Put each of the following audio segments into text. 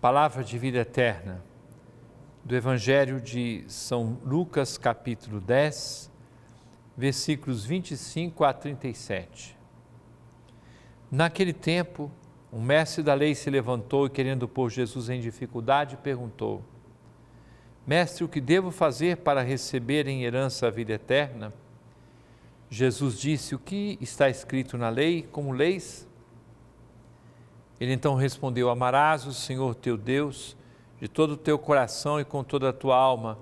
Palavra de vida eterna do Evangelho de São Lucas, capítulo 10, versículos 25 a 37. Naquele tempo, um mestre da lei se levantou e, querendo pôr Jesus em dificuldade, perguntou: Mestre, o que devo fazer para receber em herança a vida eterna? Jesus disse: O que está escrito na lei como leis? Ele então respondeu: Amarás o Senhor teu Deus de todo o teu coração e com toda a tua alma,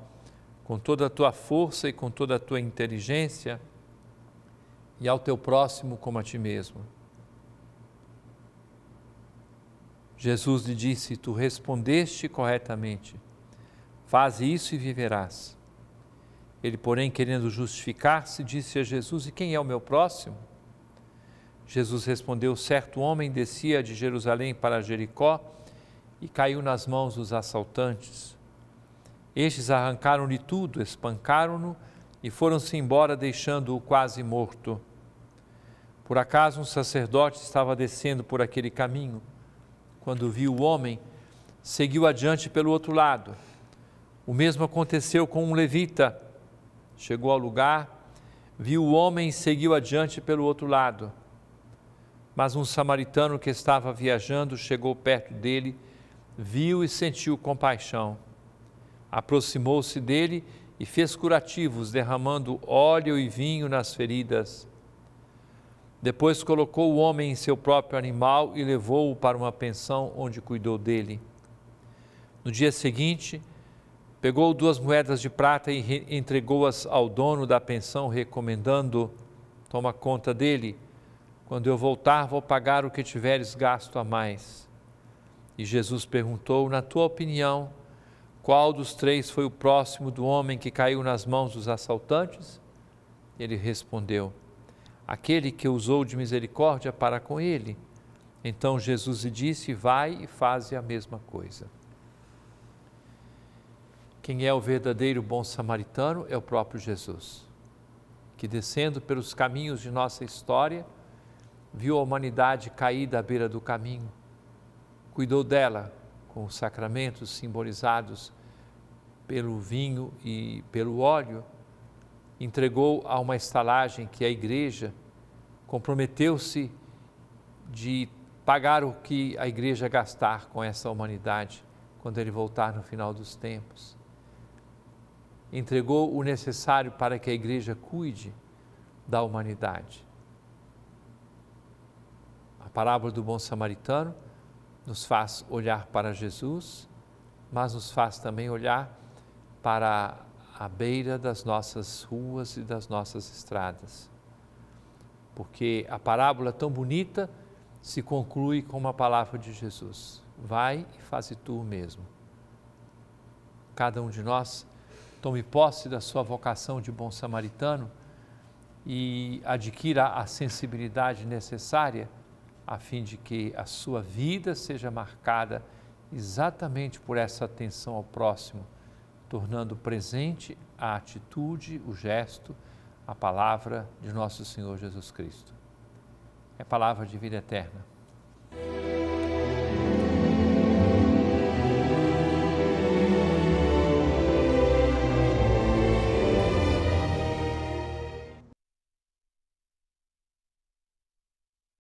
com toda a tua força e com toda a tua inteligência, e ao teu próximo como a ti mesmo. Jesus lhe disse: Tu respondeste corretamente, faze isso e viverás. Ele, porém, querendo justificar-se, disse a Jesus: E quem é o meu próximo? Jesus respondeu: Certo homem descia de Jerusalém para Jericó e caiu nas mãos dos assaltantes. Estes arrancaram-lhe tudo, espancaram-no e foram-se embora, deixando-o quase morto. Por acaso um sacerdote estava descendo por aquele caminho. Quando viu o homem, seguiu adiante pelo outro lado. O mesmo aconteceu com um levita. Chegou ao lugar, viu o homem e seguiu adiante pelo outro lado. Mas um samaritano que estava viajando chegou perto dele, viu e sentiu compaixão. Aproximou-se dele e fez curativos, derramando óleo e vinho nas feridas. Depois colocou o homem em seu próprio animal e levou-o para uma pensão onde cuidou dele. No dia seguinte, pegou duas moedas de prata e entregou-as ao dono da pensão, recomendando: Toma conta dele quando eu voltar, vou pagar o que tiveres gasto a mais. E Jesus perguntou: Na tua opinião, qual dos três foi o próximo do homem que caiu nas mãos dos assaltantes? Ele respondeu: Aquele que usou de misericórdia para com ele. Então Jesus lhe disse: Vai e faze a mesma coisa. Quem é o verdadeiro bom samaritano é o próprio Jesus, que descendo pelos caminhos de nossa história, viu a humanidade caída à beira do caminho, cuidou dela com os sacramentos simbolizados pelo vinho e pelo óleo, entregou a uma estalagem que é a igreja, comprometeu-se de pagar o que a igreja gastar com essa humanidade quando ele voltar no final dos tempos. Entregou o necessário para que a igreja cuide da humanidade parábola do bom samaritano nos faz olhar para Jesus, mas nos faz também olhar para a beira das nossas ruas e das nossas estradas. Porque a parábola tão bonita se conclui com uma palavra de Jesus: Vai e faze tu mesmo. Cada um de nós tome posse da sua vocação de bom samaritano e adquira a sensibilidade necessária a fim de que a sua vida seja marcada exatamente por essa atenção ao próximo, tornando presente a atitude, o gesto, a palavra de nosso Senhor Jesus Cristo. É palavra de vida eterna.